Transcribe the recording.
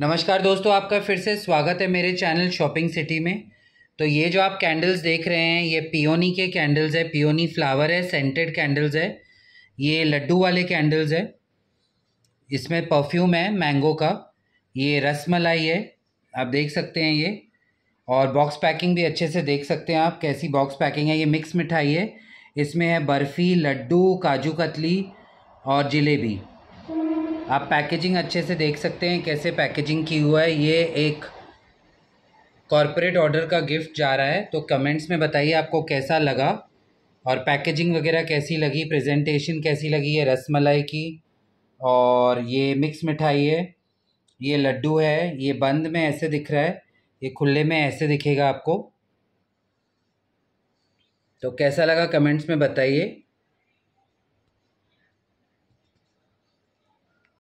नमस्कार दोस्तों आपका फिर से स्वागत है मेरे चैनल शॉपिंग सिटी में तो ये जो आप कैंडल्स देख रहे हैं ये पियोनी के कैंडल्स है पियोनी फ्लावर है सेंटेड कैंडल्स है ये लड्डू वाले कैंडल्स है इसमें परफ्यूम है मैंगो का ये रस मलाई है आप देख सकते हैं ये और बॉक्स पैकिंग भी अच्छे से देख सकते हैं आप कैसी बॉक्स पैकिंग है ये मिक्स मिठाई है इसमें है बर्फ़ी लड्डू काजू कतली और जिलेबी आप पैकेजिंग अच्छे से देख सकते हैं कैसे पैकेजिंग की हुआ है ये एक कॉरपोरेट ऑर्डर का गिफ्ट जा रहा है तो कमेंट्स में बताइए आपको कैसा लगा और पैकेजिंग वगैरह कैसी लगी प्रेजेंटेशन कैसी लगी है रसमलाई की और ये मिक्स मिठाई है ये लड्डू है ये बंद में ऐसे दिख रहा है ये खुले में ऐसे दिखेगा आपको तो कैसा लगा कमेंट्स में बताइए